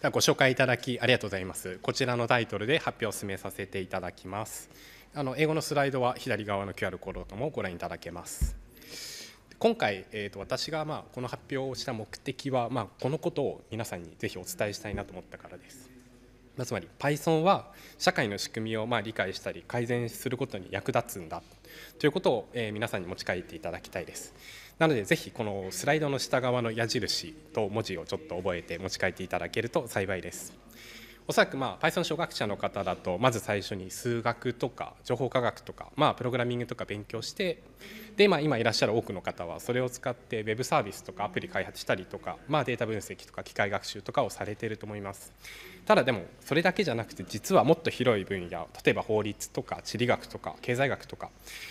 ではご紹介いただきありがとうございます。こちらのタイトルで発表を進めさせていただきます。あの英語のスライドは左側の QR コードともご覧いただけます。今回、えーと、私がまあこの発表をした目的は、まあ、このことを皆さんにぜひお伝えしたいなと思ったからです。まあ、つまり Python は社会の仕組みをまあ理解したり改善することに役立つんだということを、え皆さんに持ち帰っていただきたいです。なのでぜひこのスライドの下側の矢印と文字をちょっと覚えて持ち帰っていただけると幸いです。おそらくまあ Python 初学者の方だとまず最初に数学とか情報科学とかまあプログラミングとか勉強してでまあ今いらっしゃる多くの方はそれを使って Web サービスとかアプリ開発したりとかまあデータ分析とか機械学習とかをされていると思いますただでもそれだけじゃなくて実はもっと広い分野例えば法律とか地理学とか経済学とか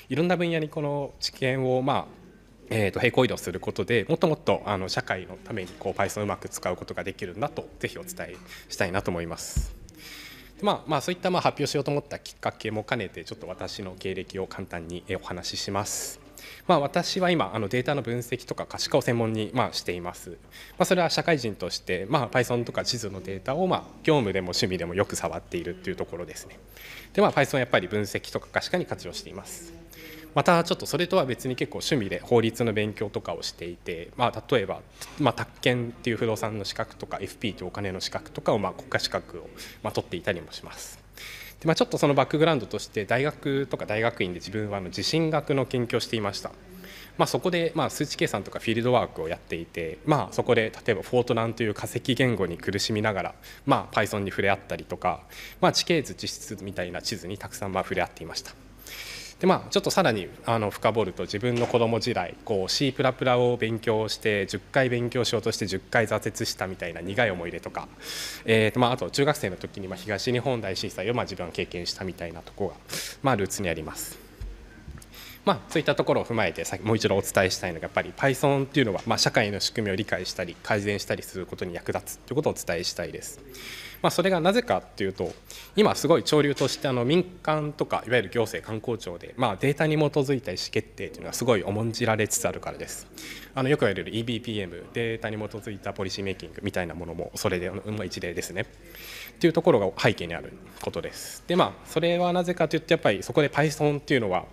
いろんな分野にこの知見をまあえー、と並行移動することでもっともっとあの社会のためにこう Python をうまく使うことができるんだとぜひお伝えしたいなと思います。まあまあ、そういったまあ発表しようと思ったきっかけも兼ねてちょっと私の経歴を簡単にお話しします。まあ、私は今あのデータの分析とか可視化を専門にまあしています、まあ、それは社会人としてまあ Python とか地図のデータをまあ業務でも趣味でもよく触っているというところですねでまあ Python やっぱり分析とか可視化に活用していますまたちょっとそれとは別に結構趣味で法律の勉強とかをしていて、まあ、例えば、まあ、宅建っていう不動産の資格とか FP というお金の資格とかをまあ国家資格をまあ取っていたりもします。でまあ、ちょっとそのバックグラウンドとして大学とか大学院で自分はあの地震学の研究をしていました。まあ、そこでまあ数値計算とかフィールドワークをやっていて、まあ、そこで例えばフォートナンという化石言語に苦しみながら、まあ、Python に触れ合ったりとか、まあ、地形図実質みたいな地図にたくさんまあ触れ合っていました。でまあ、ちょっとさらにあの深掘ると自分の子供時代こう C プラプラを勉強して10回勉強しようとして10回挫折したみたいな苦い思い出とか、えーとまあ、あと中学生の時にま東日本大震災をま自分は経験したみたいなとこが、まあ、ルーツにあります。まあ、そういったところを踏まえてもう一度お伝えしたいのがやっぱり Python っていうのは、まあ、社会の仕組みを理解したり改善したりすることに役立つということをお伝えしたいです。まあ、それがなぜかっていうと今すごい潮流としてあの民間とかいわゆる行政観光庁で、まあ、データに基づいた意思決定というのはすごい重んじられつつあるからですあのよく言われる EBPM データに基づいたポリシーメイキングみたいなものもそれでの一例ですねっていうところが背景にあることです。でまあそれはなぜかというとやっぱりそこで Python っていうのはやっ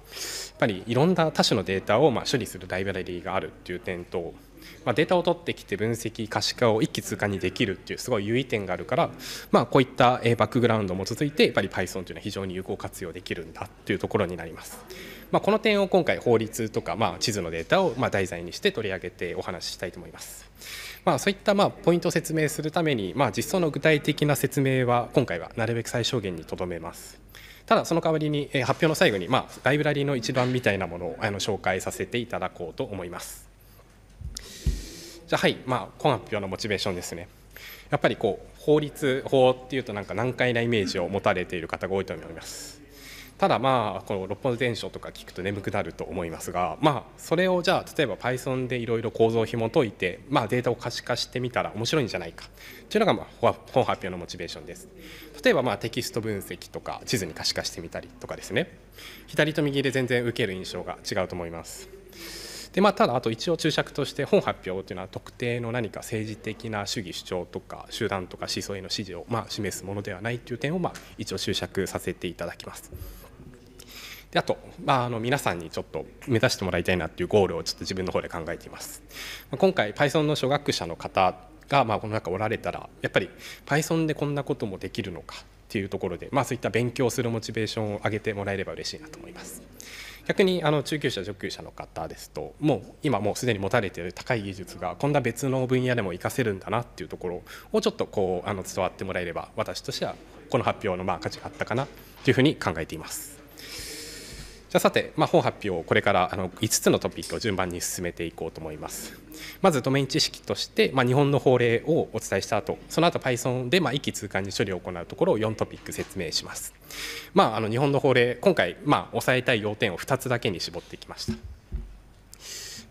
ぱりいろんな多種のデータをま処理するライブラリーがあるっていう点とまあ、データを取ってきて分析可視化を一気通過にできるっていうすごい優位点があるから、まあ、こういったバックグラウンドも続いてやっぱり Python というのは非常に有効活用できるんだっていうところになります。まあ、この点を今回法律とか、まあ、地図のデータをまあ題材にして取り上げてお話ししたいと思います。まあ、そういったまあポイントを説明するために、まあ、実装の具体的な説明は今回はなるべく最小限にとどめます。ただその代わりに発表の最後にまあライブラリの一覧みたいなものをあの紹介させていただこうと思います。ゃあはいまあ今発表のモチベーションですねやっぱりこう法律法っていうとなんか難解なイメージを持たれている方が多いと思いますただまあこの六本木伝書とか聞くと眠くなると思いますがまあそれをじゃあ例えば Python でいろいろ構造を紐解いてまあデータを可視化してみたら面白いんじゃないかというのがまあ本発表のモチベーションです例えばまあテキスト分析とか地図に可視化してみたりとかですね左と右で全然受ける印象が違うと思いますでまあ、ただあと一応注釈として本発表というのは特定の何か政治的な主義主張とか集団とか思想への支持をまあ示すものではないという点をまあ一応注釈させていただきます。であと、まあ、あの皆さんにちょっと目指してもらいたいなっていうゴールをちょっと自分の方で考えています。今回 Python の初学者の方がまあこの中おられたらやっぱり Python でこんなこともできるのかっていうところで、まあ、そういった勉強するモチベーションを上げてもらえれば嬉しいなと思います。逆にあの中級者上級者の方ですともう今もうすでに持たれている高い技術がこんな別の分野でも活かせるんだなっていうところをちょっとこうあの伝わってもらえれば私としてはこの発表のまあ価値があったかなというふうに考えています。じゃさて、まあ、本発表これからあの5つのトピックを順番に進めていこうと思いますまずドメイン知識として、まあ、日本の法令をお伝えした後その後 Python でまあ一気通貫に処理を行うところを4トピック説明します、まあ、あの日本の法令今回まあ抑えたい要点を2つだけに絞ってきました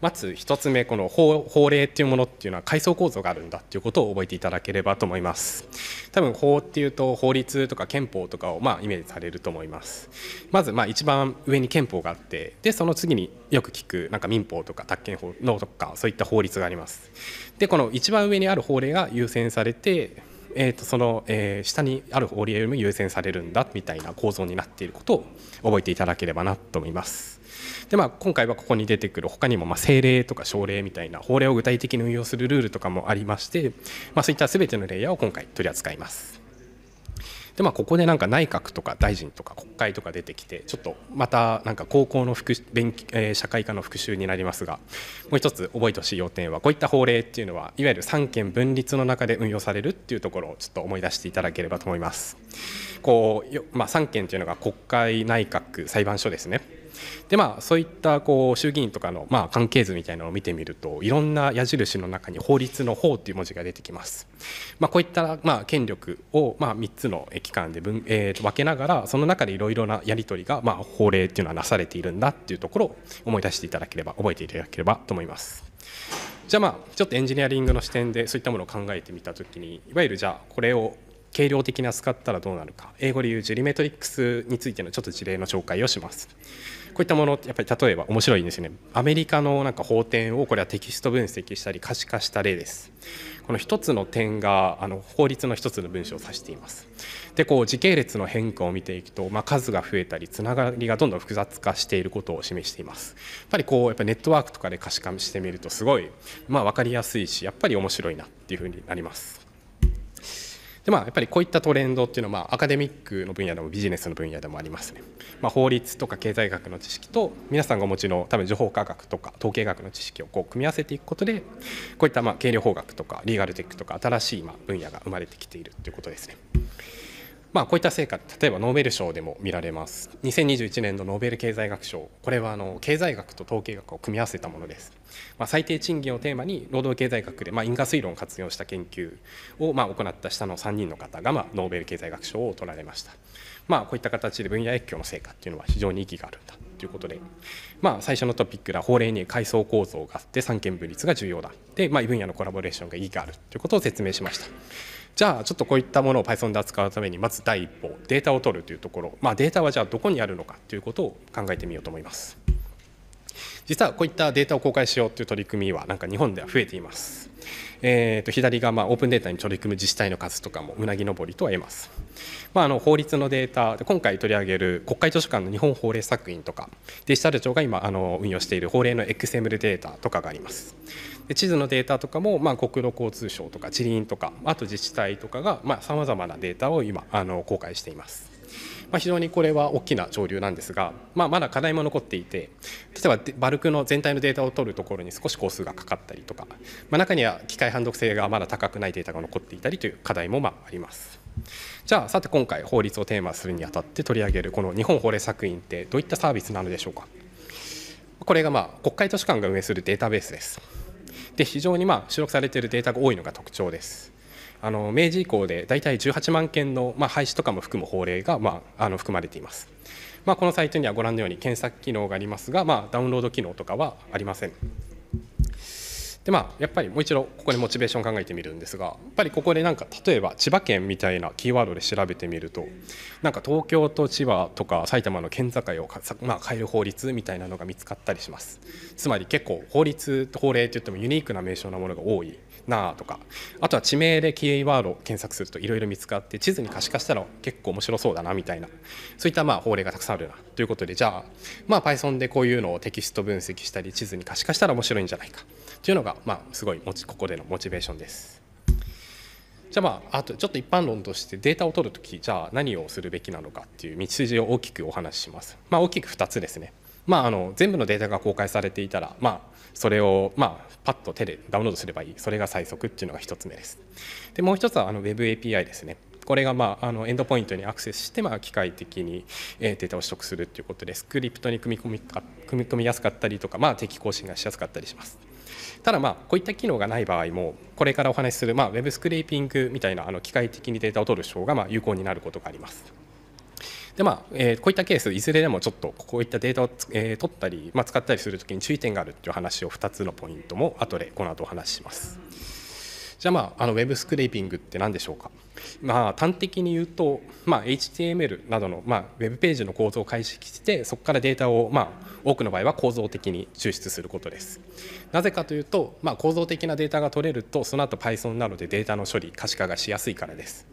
まず1つ目この法法令っていうものっていうのは階層構造があるんだっていうことを覚えていただければと思います多分法っていうと法律とか憲法とかをまあイメージされると思いますまずまあ一番上に憲法があってでその次によく聞くなんか民法とか宅建法のとかそういった法律がありますでこの一番上にある法令が優先されてえー、とその、えー、下にある法令よりも優先されるんだみたいな構造になっていることを覚えていただければなと思います。で、まあ、今回はここに出てくる他にもま政令とか省令みたいな法令を具体的に運用するルールとかもありまして、まあ、そういったすべてのレイヤーを今回取り扱います。でまあ、ここでなんか内閣とか大臣とか国会とか出てきてちょっとまたなんか高校の復勉、え社会科の復習になりますがもう一つ覚えてほしい要点はこういった法令っていうのはいわゆる三権分立の中で運用されるっていうところをちょっと思い出していただければと思います。こうまあ、三権というのが国会内閣裁判所ですねでまあそういったこう衆議院とかのまあ関係図みたいなのを見てみるといろんな矢印の中に法律の法という文字が出てきます。まあ、こういったまあ権力をまあ3つの機関で分,、えー、分けながらその中でいろいろなやり取りがまあ法令っていうのはなされているんだっていうところを思い出していただければ覚えていただければと思います。じゃあまあちょっとエンジニアリングの視点でそういったものを考えてみた時にいわゆるじゃあこれを軽量的に扱ったらどうなるか英語でいうジュリメトリックスについてのちょっと事例の紹介をします。こういったものってやっぱり例えば面白いんですよねアメリカのなんか法典をこれはテキスト分析したり可視化した例ですこの一つの点があの法律の一つの文章を指していますでこう時系列の変化を見ていくと、まあ、数が増えたりつながりがどんどん複雑化していることを示していますやっぱりこうやっぱネットワークとかで可視化してみるとすごい、まあ、分かりやすいしやっぱり面白いなっていうふうになりますでまあ、やっぱりこういったトレンドっていうのは、まあ、アカデミックの分野でもビジネスの分野でもありますね、まあ、法律とか経済学の知識と皆さんがお持ちの多分情報科学とか統計学の知識をこう組み合わせていくことでこういったまあ計量法学とかリーガルテックとか新しいまあ分野が生まれてきているということですね。まあ、こういった成果例えばノーベル賞でも見られます2021年のノーベル経済学賞これはあの経済学と統計学を組み合わせたものです、まあ、最低賃金をテーマに労働経済学で、まあ、因果推論を活用した研究を、まあ、行った下の3人の方が、まあ、ノーベル経済学賞を取られました、まあ、こういった形で分野越境の成果っていうのは非常に意義があるんだということで、まあ、最初のトピックが法令に階層構造があって三権分立が重要だで、まあ、異分野のコラボレーションが意義があるということを説明しました。じゃあちょっとこういったものを Python で扱うためにまず第一歩データを取るというところ、まあ、データはじゃあどこにあるのかということを考えてみようと思います。実はこういったデータを公開しようという取り組みはなんか日本では増えています。えーと、左がまあオープンデータに取り組む自治体の数とかもうなぎ登りとは言えます、まあ、あの法律のデータで今回取り上げる国会図書館の日本法令作品とかデジタル庁が今あの運用している法令の XML データとかがありますで地図のデータとかも、まあ、国土交通省とか地理院とかあと自治体とかがさまざ、まなデータを今あの公開していますまあ、非常にこれは大きな潮流なんですが、まあ、まだ課題も残っていて例えばバルクの全体のデータを取るところに少し工数がかかったりとか、まあ、中には機械判読性がまだ高くないデータが残っていたりという課題もまああります。じゃあさて今回法律をテーマするにあたって取り上げるこの日本法令作品ってどういったサービスなのでしょうかこれがまあ国会図書館が運営するデータベースですで非常にまあ収録されているデータが多いのが特徴ですあの明治以降で大体18万件の、まあ、廃止とかも含む法令が、まあ、あの含まれています。まあ、このサイトにはご覧のように検索機能がありますが、まあ、ダウンロード機能とかはありません。でまあ、やっぱりもう一度ここでモチベーション考えてみるんですがやっぱりここでなんか例えば千葉県みたいなキーワードで調べてみるとなんか東京と千葉とか埼玉の県境をまあ、変える法律みたいなのが見つかったりしますつまり結構法律法令といってもユニークな名称なものが多いなとかあとは地名でキーワードを検索するといろいろ見つかって地図に可視化したら結構面白そうだなみたいなそういったまあ法令がたくさんあるなということでじゃあまあ Python でこういうのをテキスト分析したり地図に可視化したら面白いんじゃないかというのがまあすごいここでのモチベーションです。じゃあまああとちょっと一般論としてデータを取るときじゃあ何をするべきなのかっていう道筋を大きくお話しします。まあ、大きく2つですね。まあ、あの全部のデータが公開されていたら、まあ、それをまあパッと手でダウンロードすればいいそれが最速っていうのが1つ目ですでもう1つはあの Web API ですねこれが、まあ、あのエンドポイントにアクセスして、まあ、機械的に、えデータを取得するということでスクリプトに組み込みか組み込みやすかったりとか、まあ、定期更新がしやすかったりします。ただまあこういった機能がない場合もこれからお話しするまあ Web スクレーピングみたいなあの機械的にデータを取る手法がま有効になることがあります。でまあえー、こういったケースいずれでもちょっとこういったデータを、えー、取ったり、まあ、使ったりするときに注意点があるという話を2つのポイントも後でこの後お話しします。じゃあまああのウェブスクレーピングって何でしょうか、まあ、端的に言うと、まあ、HTML などの、まあ、ウェブページの構造を解析してそこからデータを、まあ、多くの場合は構造的に抽出することですなぜかというと、まあ、構造的なデータが取れるとその後 Python などでデータの処理可視化がしやすいからです、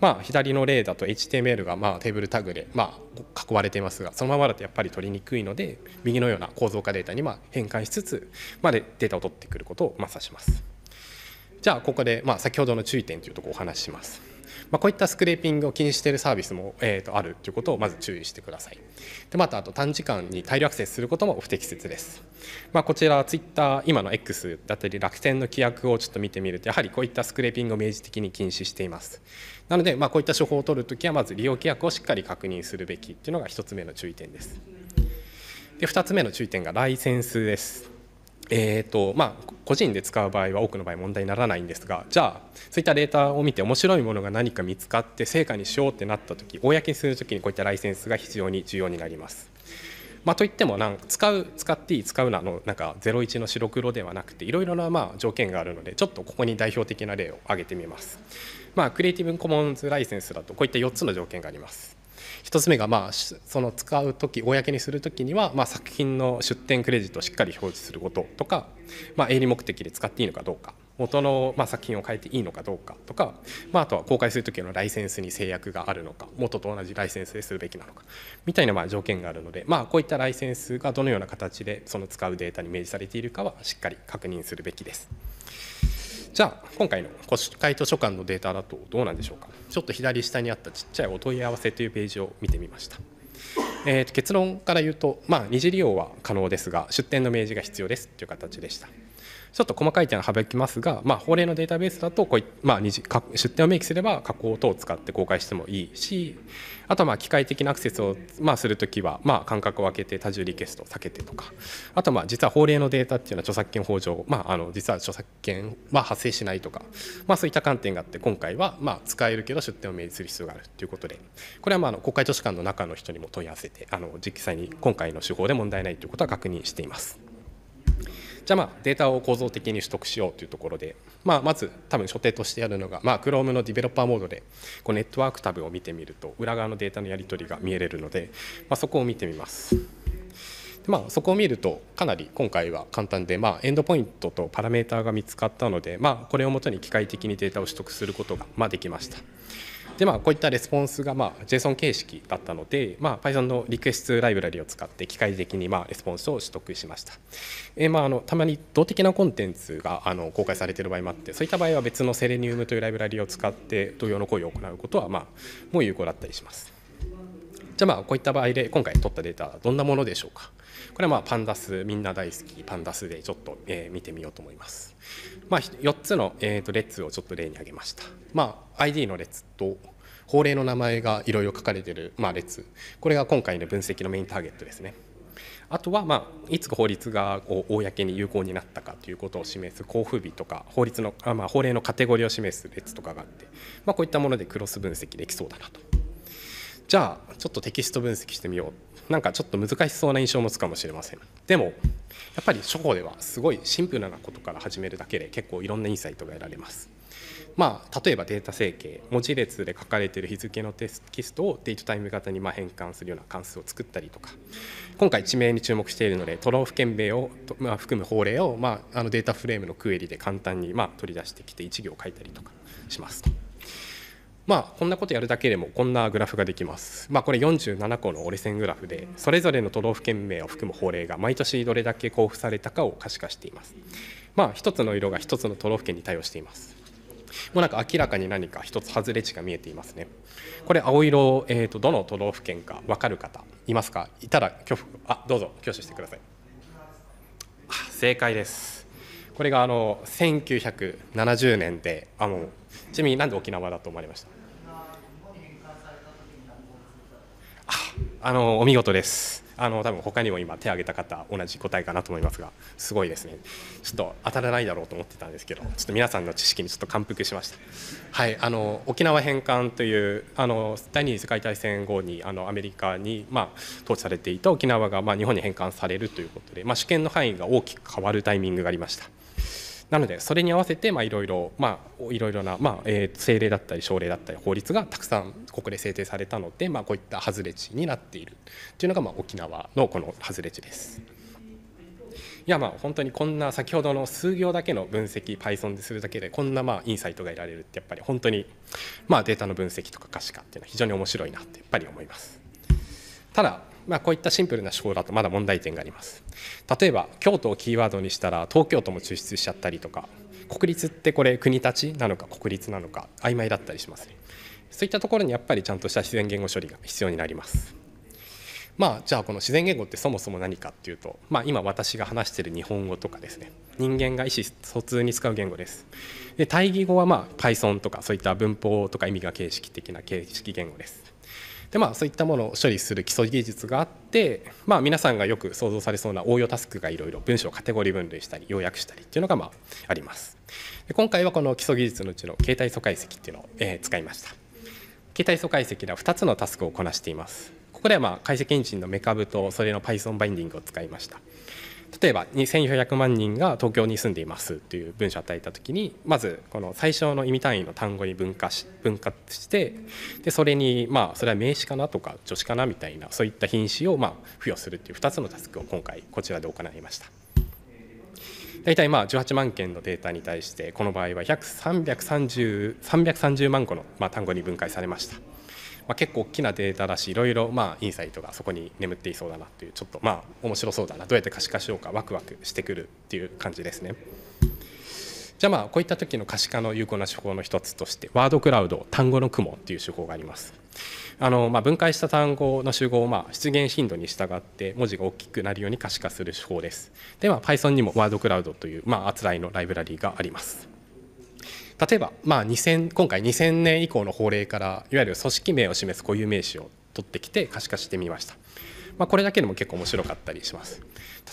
まあ、左の例だと HTML が、まあ、テーブルタグで、まあ、囲われていますがそのままだとやっぱり取りにくいので右のような構造化データに、まあ、変換しつつ、までデータを取ってくることを、まあ、指しますじゃあここで、まあ、先ほどの注意点というところをお話しします。まあ、こういったスクレーピングを禁止しているサービスも、えー、とあるということをまず注意してください。でまたあと短時間に大量アクセスすることも不適切です。まあ、こちらツイッター今の X だったり楽天の規約をちょっと見てみるとやはりこういったスクレーピングを明示的に禁止しています。なので、まあ、こういった処方を取るときはまず利用規約をしっかり確認するべきというのが1つ目の注意点です。で2つ目の注意点がライセンスです。えーとまあ、個人で使う場合は多くの場合問題にならないんですがじゃあそういったデータを見て面白いものが何か見つかって成果にしようってなった時公にする時にこういったライセンスが非常に重要になります。まあ、といってもなん使う使っていい使うなのなんか01の白黒ではなくていろいろなまあ条件があるのでちょっとここに代表的な例を挙げてみます。まあ、クリエイティブコモンズライセンスだとこういった4つの条件があります。1つ目が、まあ、その使う時公にする時には、まあ、作品の出展クレジットをしっかり表示することとか、まあ、営利目的で使っていいのかどうか元の、ま作品を変えていいのかどうかとか、まあ、とは公開する時のライセンスに制約があるのか元と同じライセンスでするべきなのかみたいなまあ条件があるので、まあ、こういったライセンスがどのような形でその使うデータに明示されているかはしっかり確認するべきです。じゃあ今回の国会図書館のデータだとどうなんでしょうかちょっと左下にあったちっちゃいお問い合わせというページを見てみました。えー、結論から言うと、まあ、二次利用は可能ですが出店の明示が必要ですという形でした。ちょっと細かい点は省きますが、まあ、法令のデータベースだとこうい、まあ、出典を明記すれば加工等を使って公開してもいいしあとはまあ機械的なアクセスをまあするときはまあ間隔を空けて多重リクエストを避けてとかあとまあ実は法令のデータっていうのは著作権法上、まあ、あの実は著作権は発生しないとか、まあ、そういった観点があって今回はまあ使えるけど出典を明示する必要があるということでこれはまああの国会図書館の中の人にも問い合わせてあの実際に今回の手法で問題ないということは確認しています。じゃあまあデータを構造的に取得しようというところで、まあ、まず多分所定としてやるのが、まあ、Chrome のディベロッパーモードでこうネットワークタブを見てみると裏側のデータのやり取りが見えれるので、まあ、そこを見てみます。まあ、そこを見るとかなり今回は簡単で、まあ、エンドポイントとパラメーターが見つかったので、まあ、これをもとに機械的にデータを取得することが、まできました。でまあこういったレスポンスがまあ JSON 形式だったので、まあ、Python のリクエストライブラリを使って機械的にまあレスポンスを取得しました、えー、まああのたまに動的なコンテンツがあの公開されている場合もあってそういった場合は別のセレニウムというライブラリを使って同様の行為を行うことはまあもう有効だったりしますじゃあまあこういった場合で今回取ったデータはどんなものでしょうかこれはまあパンダスみんな大好きパンダスでちょっと、えー、見てみようと思います、まあ、4つの、えーと、と列をちょっと例に挙げました、まあ、ID の列と法令の名前がいろいろ書かれている、まあ、列これが今回の分析のメインターゲットですねあとは、まあ、いつ法律が公に有効になったかということを示す交付日とか法律のあ、まあ、法令のカテゴリーを示す列とかがあって、まあ、こういったものでクロス分析できそうだなとじゃあちょっとテキスト分析してみようなんかちょっと難しそうな印象を持つかもしれませんでもやっぱり初歩ではすごいシンプルなことから始めるだけで結構いろんなインサイトが得られますまあ、例えばデータ整形文字列で書かれている日付のテキストをデートタイム型にま変換するような関数を作ったりとか今回地名に注目しているので都道府県名を、まあ、含む法令を、まあ、あのデータフレームのクエリで簡単に、ま取り出してきて1行書いたりとかしますと。まあ、こんなことやるだけでもこんなグラフができます、まあ、これ47個の折れ線グラフでそれぞれの都道府県名を含む法令が毎年どれだけ交付されたかを可視化しています、まあ、1つの色が1つの都道府県に対応していますもうなんか明らかに何か1つ外れ値が見えていますねこれ青色、えーと、どの都道府県か分かる方いますかいたらあどうぞ挙手してください正解ですこれがあの1970年であのちなみになんで沖縄だと思われましたあのお見事ですあの多分他にも今手を挙げた方同じ答えかなと思いますがすごいですねちょっと当たらないだろうと思ってたんですけどちょっと皆さんの知識にちょっと感服しましたはいあの沖縄返還というあの第二次世界大戦後にあのアメリカにまあ統治されていた沖縄がまあ日本に返還されるということでまあ主権の範囲が大きく変わるタイミングがありましたなのでそれに合わせていろいろいろいろな、まあえ政令だったり省令だったり法律がたくさん国で制定されたので、まあ、こういった外れ値になっているというのが、まあ、沖縄のこの外れ値です。いやまあ本当にこんな先ほどの数行だけの分析 Python でするだけでこんなまあインサイトが得られるってやっぱり本当にまあデータの分析とか可視化っていうのは非常に面白いなってやっぱり思います。ただまあ、こういったシンプルな手法だとまだ問題点があります例えば京都をキーワードにしたら東京都も抽出しちゃったりとか国立ってこれ国立なのか国立なのか曖昧だったりしますねそういったところにやっぱりちゃんとした自然言語処理が必要になりますまあじゃあこの自然言語ってそもそも何かっていうと、まあ、今私が話してる日本語とかですね人間が意思疎通に使う言語ですで対義語はまあ Python とかそういった文法とか意味が形式的な形式言語ですでまあ、そういったものを処理する基礎技術があって、まあ、皆さんがよく想像されそうな応用タスクがいろいろ文章をカテゴリー分類したり要約したりっていうのがまあありますで今回はこの基礎技術のうちの携帯素解析っていうのを、えー、使いました携帯素解析では2つのタスクをこなしていますここではまあ解析エンジンのメカブとそれの Python バインディングを使いました例えば2400万人が東京に住んでいますという文章を与えた時にまずこの最小の意味単位の単語に分化し分割してでそれにまあそれは名詞かなとか助詞かなみたいなそういった品詞をま付与するっていう2つのタスクを今回こちらで行いました。大体まあ18万件のデータに対してこの場合は約 330, 万個のま単語に分解されました。まあ、結構大きなデータだしいろいろまあインサイトがそこに眠っていそうだなっていうちょっとまあ面白そうだなどうやって可視化しようかワクワクしてくるっていう感じですね。じゃあまあこういった時の可視化の有効な手法の一つとしてワードクラウド単語の雲っていう手法があります。あのま分解した単語の集合をま出現頻度に従って文字が大きくなるように可視化する手法です。では Python にもワードクラウドというまああつらいのライブラリーがあります。例えば、まあ2000、今回2000年以降の法令からいわゆる組織名を示す固有名詞を取ってきて可視化してみました。まあ、これだけでも結構面白かったりします。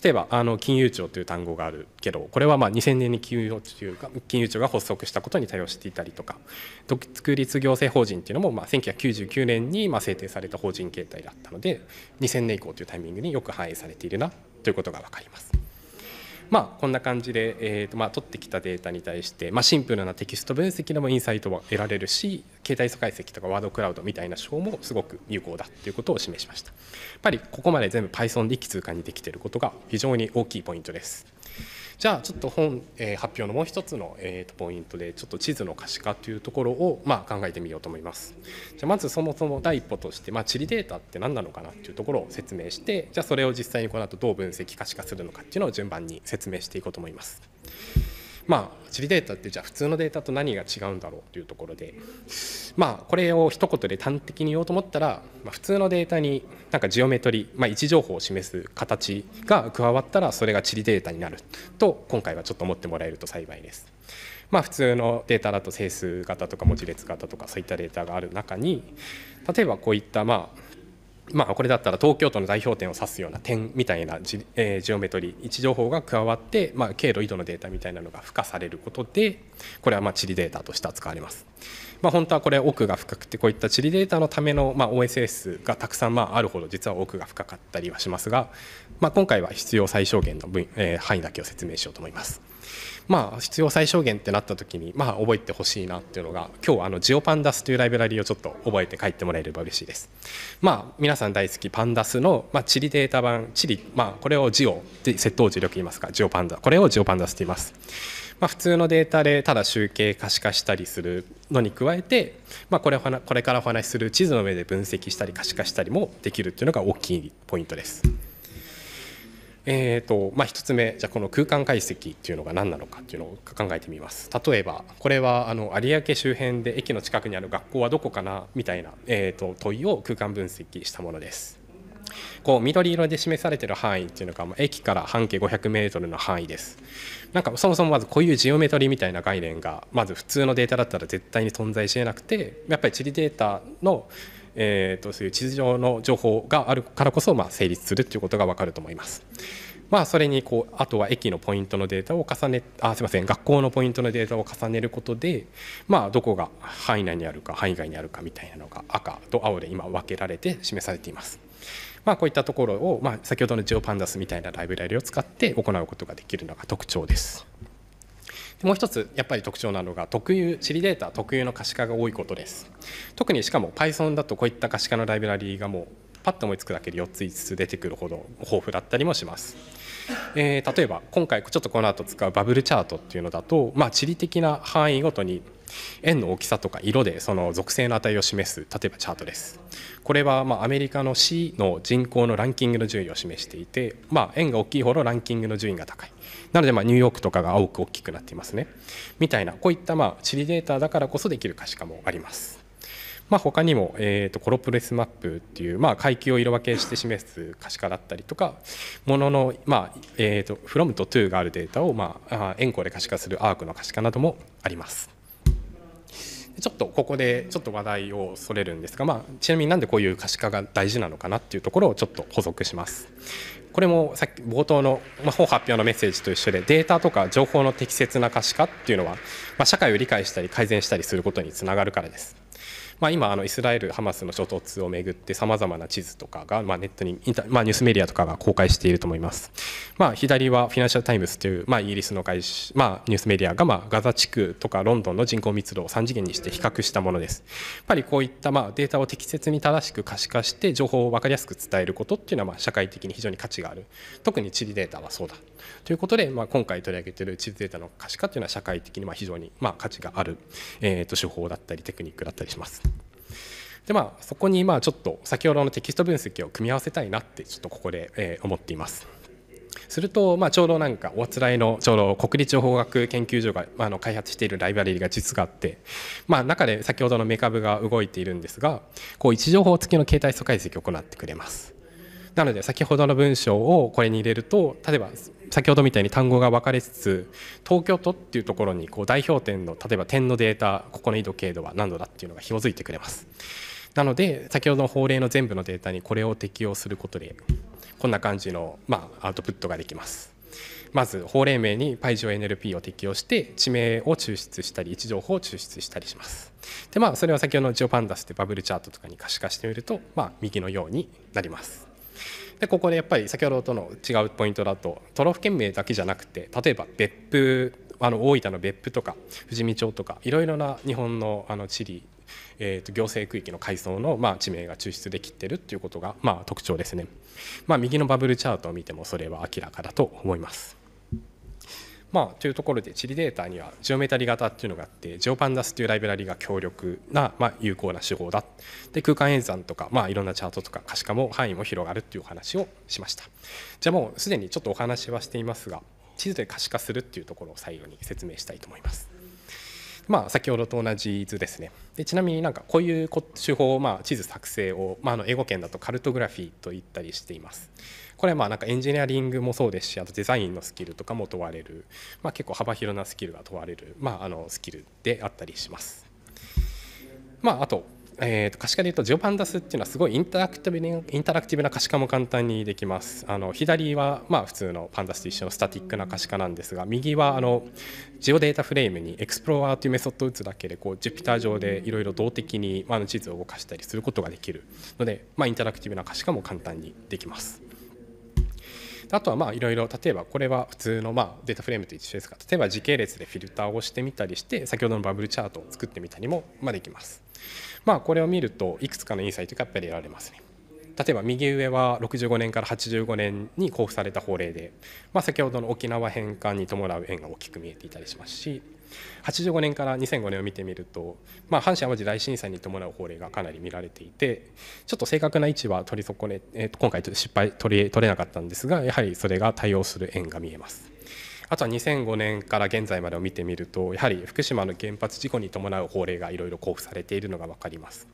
例えばあの金融庁という単語があるけどこれはまあ2000年に金融庁が金融庁が発足したことに対応していたりとか独立行政法人というのもまあ1999年にまあ制定された法人形態だったので2000年以降というタイミングによく反映されているなということが分かります。まあ、こんな感じで、えーとまあ、取ってきたデータに対して、まあ、シンプルなテキスト分析でもインサイトは得られるし携帯素解析とかワードクラウドみたいな手法もすごく有効だということを示しましたやっぱりここまで全部 Python で一気通貫にできていることが非常に大きいポイントですじゃあちょっと本、えー、発表のもう一つの、えー、とポイントでちょっと地図の可視化というところを、まあ、考えてみようと思いますじゃまずそもそも第一歩として、まあ、地理データって何なのかなっていうところを説明してじゃあそれを実際にこの後どう分析可視化するのかっていうのを順番に説明していこうと思います。まあ地理データってじゃあ普通のデータと何が違うんだろうというところでまあこれを一言で端的に言おうと思ったら、まあ、普通のデータになんかジオメトリ、まあ、位置情報を示す形が加わったらそれが地理データになると今回はちょっと思ってもらえると幸いです。まあ、普通のデータだと整数型とか文字列型とかそういったデータがある中に例えばこういったまあまあ、これだったら東京都の代表点を指すような点みたいなジ,、えー、ジオメトリー位置情報が加わって、まあ、経路緯度のデータみたいなのが付加されることでこれはまあ地理データとして扱われます、まあ、本当はこれ奥が深くてこういった地理データのための、まあ、OSS がたくさんまああるほど実は奥が深かったりはしますが、まあ、今回は必要最小限の分、えー、範囲だけを説明しようと思いますまあ、必要最小限ってなった時に、まあ、覚えてほしいなっていうのが今日あのジオパンダスというライブラリーをちょっと覚えて帰ってもらえれば嬉しいです。まあ、皆さん大好きパンダスの、まあ、地理データ版地理、まあ、これをジオ窃盗磁力言いますかジオパンダこれをジオパンダスと言います。まあ、普通のデータでただ集計可視化したりするのに加えて、まあ、これこれからお話しする地図の上で分析したり可視化したりもできるっていうのが大きいポイントです。えーとまあ、1つ目じゃこの空間解析っていうのが何なのかっていうのを考えてみます例えばこれはあの有明周辺で駅の近くにある学校はどこかなみたいな、えーと、問いを空間分析したものですこう緑色で示されてる範囲っていうのが、まあ、駅から半径5 0 0メートルの範囲ですなんかそもそもまずこういうジオメトリみたいな概念がまず普通のデータだったら絶対に存在しえなくてやっぱり地理データのえー、とそういう地図上の情報があるからこそ、まあ、成立するということが分かると思います。まあ、それにこうあとは駅のポイントのデータを重ねあすいません学校のポイントのデータを重ねることで、まあ、どこが範囲内にあるか範囲外にあるかみたいなのが赤と青で今分けられて示されています。まあ、こういったところを、まあ、先ほどのジオパンダスみたいなライブラリを使って行うことができるのが特徴です。もう一つやっぱり特徴なのが特有シリデータ特有の可視化が多いことです特にしかも Python だとこういった可視化のライブラリーがもうパッと思いつくだけで4つ5つ出てくるほど豊富だったりもします。えー、例えば今回ちょっとこの後使うバブルチャートっていうのだと、まあ、地理的な範囲ごとに円の大きさとか色でその属性の値を示す例えばチャートですこれはまアメリカの市の人口のランキングの順位を示していて、まあ、円が大きいほどランキングの順位が高いなのでまニューヨークとかが青く大きくなっていますねみたいなこういったまあ地理データだからこそできる可視化もありますまあ、他にも、えとコロプレスマップっていう、まあ、階級を色分けして示す可視化だったりとかものの、まあえとフロムとトゥーがあるデータを、まあ、円弧で可視化するアークの可視化などもあります。ちょっとここでちょっと話題をそれるんですが、まあ、ちなみになんでこういう可視化が大事なのかなっていうところをちょっと補足します。これもさっき冒頭の、ま本発表のメッセージと一緒でデータとか情報の適切な可視化っていうのは、まあ、社会を理解したり改善したりすることにつながるからです。まあ、今あのイスラエル・ハマスの衝突をめぐってさまざまな地図とかが、まあ、ネットにインタ、まあ、ニュースメディアとかが公開していると思います、まあ、左はフィナンシャル・タイムズという、まあ、イギリスの会社、まあ、ニュースメディアが、まあ、ガザ地区とかロンドンの人口密度を3次元にして比較したものですやっぱりこういった、まあ、データを適切に正しく可視化して情報を分かりやすく伝えることっていうのは、まあ、社会的に非常に価値がある特に地理データはそうだということで、まあ、今回取り上げている地図データの可視化というのは社会的にまあ非常にまあ価値がある、えと手法だったりテクニックだったりします。でまあそこにまあちょっと先ほどのテキスト分析を組み合わせたいなってちょっとここで、えー、思っています。すると、まあ、ちょうどなんかおあつらいのちょうど国立情報学研究所が、まあ、の開発しているライバリリが実があって、まあ、中で先ほどのメカブが動いているんですがこう位置情報付きの携帯素解析を行ってくれます。なので先ほどの文章をこれに入れると例えば先ほどみたいに単語が分かれつつ東京都っていうところにこう代表点の例えば点のデータここの緯度経度は何度だっていうのが紐づいてくれます。なので先ほどの法令の全部のデータにこれを適用することでこんな感じの、まあ、アウトプットができます。まず法令名に PyJONLP を適用して地名を抽出したり位置情報を抽出したりします。でまあそれは先ほどのジオパンダスってバブルチャートとかに可視化してみると、まあ、右のようになります。でここでやっぱり先ほどとの違うポイントだと都道府県名だけじゃなくて例えば別府あの大分の別府とか富士見町とかいろいろな日本のあの地理 えー、と行政区域の階層の、まあ、地名が抽出できてるっていうことが、まあ、特徴ですね、まあ、右のバブルチャートを見てもそれは明らかだと思います。まあ、というところで地理データにはジオメタリ型っていうのがあってジオパンダスというライブラリが強力な、まあ、有効な手法だで空間演算とか、まあ、いろんなチャートとか可視化も範囲も広がるっていうお話をしましたじゃあもうすでにちょっとお話はしていますが地図で可視化するっていうところを最後に説明したいと思いますまあ、先ほどと同じ図ですねでちなみになんかこういう手法、まあ、地図作成を、まあ、あの英語圏だとカルトグラフィーと言ったりしていますこれはまあなんかエンジニアリングもそうですしあとデザインのスキルとかも問われる、まあ、結構幅広なスキルが問われる、まあ、あのスキルであったりしますまあ、あとえー、と可視化で言うとジオパンダスっていうのはすごいインタラクティブインタラクティブな可視化も簡単にできますあの左はまあ普通のパンダスと一緒のスタティックな可視化なんですが右はあのジオデータフレームにエクスプローラーというメソッドを打つだけでこうジュピター上でいろいろ動的にあの地図を動かしたりすることができるので、まあ、インタラクティブな可視化も簡単にできます。あとはいろいろ例えばこれは普通のまあデータフレームと一緒ですが例えば時系列でフィルターをしてみたりして先ほどのバブルチャートを作ってみたりもできます。まあ、これを見るといくつかのインサイトがやっぱり得られますね。例えば右上は65年から85年に交付された法令で、まあ、先ほどの沖縄返還に伴う円が大きく見えていたりしますし85年から2005年を見てみると、まあ、阪神・淡路大震災に伴う法令がかなり見られていてちょっと正確な位置は取り損ね、えー、今回ちょっと失敗取取れなかったんですがやはりそれが対応する円が見えます。あとは2005年から現在までを見てみるとやはり福島の原発事故に伴う法令がいろいろ交付されているのが分かります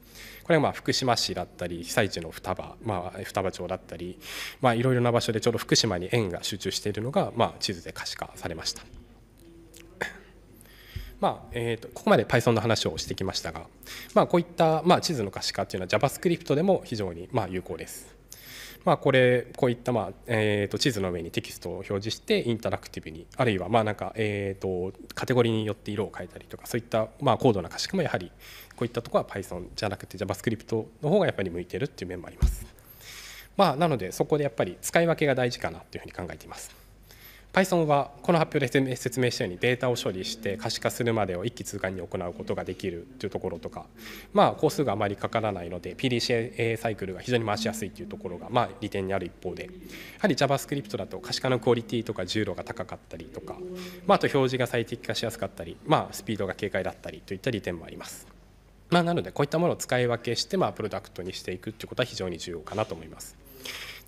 これはまあ福島市だったり被災地の双葉、まあ、双葉町だったりいろいろな場所でちょうど福島に円が集中しているのが、まあ、地図で可視化されました。まあえーと、ここまで Python の話をしてきましたが、まあ、こういった、まあ、地図の可視化というのは JavaScript でも非常に、ま有効です。まあ、これこういったまあえと地図の上にテキストを表示してインタラクティブにあるいはまあなんかえとカテゴリーによって色を変えたりとかそういったまあ高度な可視化もやはりこういったところは Python じゃなくて JavaScript の方がやっぱり向いてるっていう面もあります。まあ、なのでそこでやっぱり使い分けが大事かなというふうに考えています。Python はこの発表で説明したようにデータを処理して可視化するまでを一気通貫に行うことができるというところとか、まあ、工数があまりかからないので PDCA サイクルが非常に回しやすいというところが、まあ、利点にある一方でやはり JavaScript だと可視化のクオリティとか重量が高かったりとか、まあ、あと表示が最適化しやすかったり、まあ、スピードが軽快だったりといった利点もあります。まあ、なのでこういったものを使い分けして、まあ、プロダクトにしていくということは非常に重要かなと思います。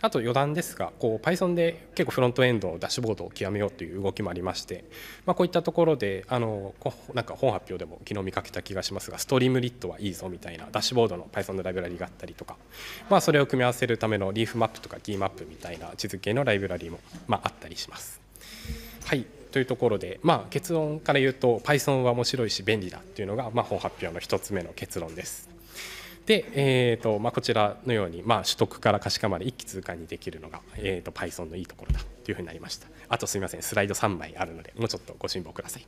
あと余談ですがこう Python で結構フロントエンドダッシュボードを極めようという動きもありまして、まあ、こういったところであのなんか本発表でも昨日見かけた気がしますがストリームリットはいいぞみたいなダッシュボードの Python のライブラリがあったりとか、まあ、それを組み合わせるためのリーフマップとかギーマップみたいな地図系のライブラリも、まあ、あったりします。はいというところで、まあ、結論から言うと Python は面白いし便利だっていうのが、まあ、本発表の1つ目の結論です。で、えーとまあ、こちらのように、まあ、取得から可視化まで一気通貫にできるのが、えー、と Python のいいところだというふうになりました。あとすみません、スライド3枚あるので、もうちょっとご辛抱ください。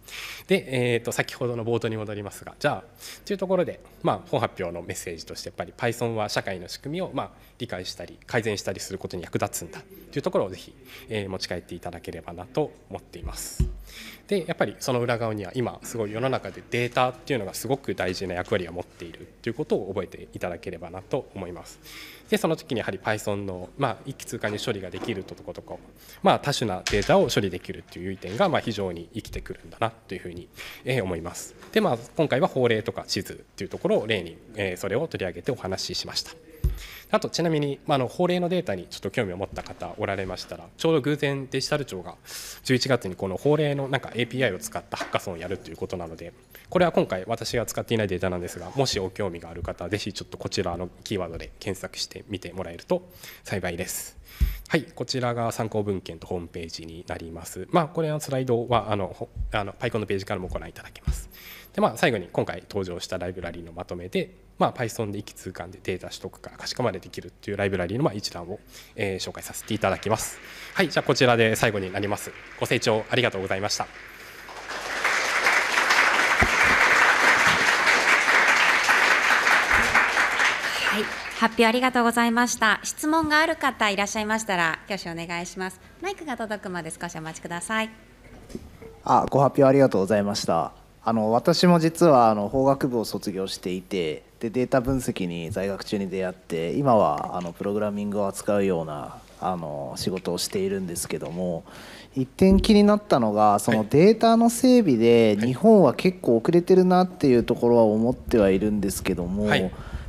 で、えー、と先ほどの冒頭に戻りますが、じゃあ、というところで、まあ、本発表のメッセージとして、やっぱり Python は社会の仕組みをまあ理解したり、改善したりすることに役立つんだというところをぜひ、えー、持ち帰っていただければなと思っています。で、やっぱりその裏側には、今、すごい世の中でデータっていうのがすごく大事な役割を持っているということを覚えていただければなと思います。でその時にやはり Python の、まあ、一気通貫に処理ができるとことか、まあ、多種なデータを処理できるという意点が、まあ、非常に生きてくるんだなというふうに、えー、思います。で、まあ、今回は法令とか地図というところを例に、えー、それを取り上げてお話ししました。あとちなみに、まあ、の法令のデータにちょっと興味を持った方おられましたらちょうど偶然デジタル庁が11月にこの法令のなんか API を使ったハッカソンをやるということなのでこれは今回私が使っていないデータなんですがもしお興味がある方はぜひちょっとこちらのキーワードで検索してみてもらえると幸いです。はい、こちらが参考文献とホームページになります。まあ、これのスライドはあのあの PyCon のページからもご覧いただけます。でまあ、最後に今回登場したライブラリのまとめでまあ、Python で一気通貫でデータ取得から可視化までできるっていうライブラリーのまあ一覧を、えー、紹介させていただきます。はい、じゃあこちらで最後になります。ご清聴ありがとうございました。はい、発表ありがとうございました。質問がある方いらっしゃいましたら挙手お願いします。マイクが届くまで少しお待ちください。あ、ご発表ありがとうございました。あの私も実はあの法学部を卒業していて、でデータ分析に在学中に出会って今はあのプログラミングを扱うようなあの仕事をしているんですけども一点気になったのがそのデータの整備で日本は結構遅れてるなっていうところは思ってはいるんですけども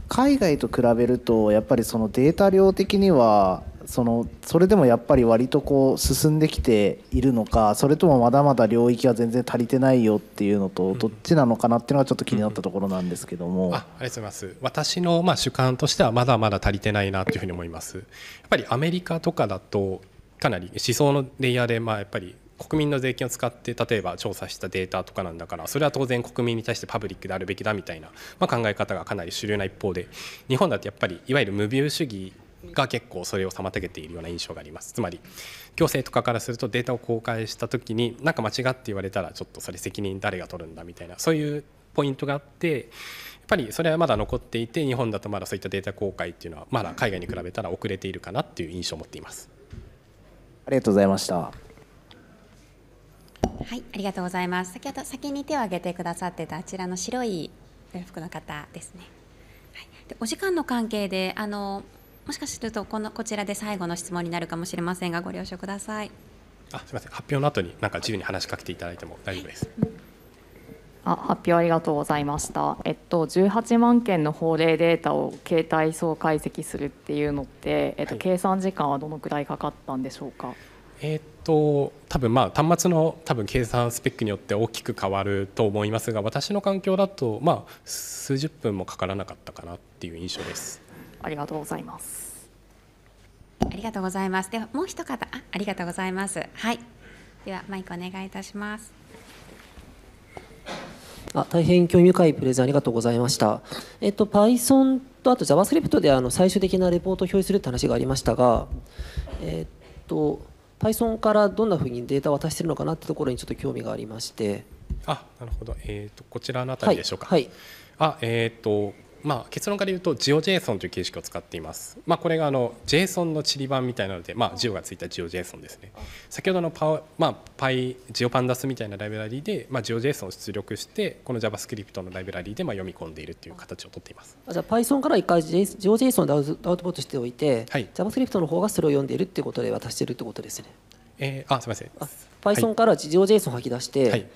海外と比べるとやっぱりそのデータ量的にはそのそれでもやっぱり割とこう進んできているのかそれともまだまだ領域が全然足りてないよっていうのとどっちなのかなっていうのがちょっと気になったところなんですけども、うん、あありがとうございます私のまあ主観としてはまだまだ足りてないなというふうに思いますやっぱりアメリカとかだとかなり思想のレイヤーでまあやっぱり国民の税金を使って例えば調査したデータとかなんだからそれは当然国民に対してパブリックであるべきだみたいな、まあ、考え方がかなり主流な一方で日本だとやっぱりいわゆる無病主義が結構それを妨げているような印象がありますつまり行政とかからするとデータを公開した時に何か間違って言われたらちょっとそれ責任誰が取るんだみたいなそういうポイントがあってやっぱりそれはまだ残っていて日本だとまだそういったデータ公開っていうのはまだ海外に比べたら遅れているかなっていう印象を持っていますありがとうございましたはいありがとうございます先ほど先に手を挙げてくださってたあちらの白い洋服の方ですねはい、お時間の関係であのもしかするとこのこちらで最後の質問になるかもしれませんがご了承くださいあすみません発表の後になんか自由に話しかけていただいても大丈夫です、あ発表ありがとうございました、えっと、18万件の法令データを携帯総解析するっていうのって、えっと、計算時間はどのくらいかかったんでしょうか、えー、っと多分まあ端末の多分計算スペックによって大きく変わると思いますが私の環境だとまあ数十分もかからなかったかなっていう印象です。ありがとうございます。ありがとうございます。ではもう一方あ、ありがとうございます。はい。ではマイクお願いいたします。あ大変興味深いプレゼンありがとうございました。えっと Python とあと JavaScript であの最終的なレポートを表示するって話がありましたが、えっと Python からどんなふうにデータを渡してるのかなってところにちょっと興味がありまして。あ、なるほど。えっ、ー、とこちらのあたりでしょうか。はいはい、あ、えっ、ー、とまあ、結論から言うとジオジ j s o n という形式を使っています、まあ、これがあの JSON のちりばんみたいなので、まあ、ジオがついたジオジ j s o n ですね先ほどのパ、まあ、パイジオパンダスみたいなライブラリーで、まあ、ジオ o j s o n を出力してこの JavaScript のライブラリーでまあ読み込んでいるという形をとっていますじゃあ Python から一回ジオ o j s o n をアウトプットしておいて、はい、JavaScript の方がそれを読んでいるっていうことで渡してるってことですねえー、あすみません Python からジオジ j s o n を吐き出して、はい、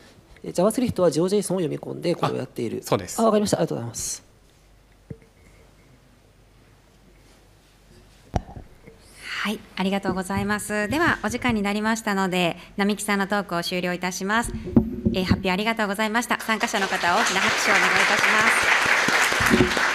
JavaScript はジオジ j s o n を読み込んでこれをやっているそうですあかりましたありがとうございますはいありがとうございますではお時間になりましたので並木さんのトークを終了いたします、え発表ありがとうございました参加者の方大きな拍手をお願いいたします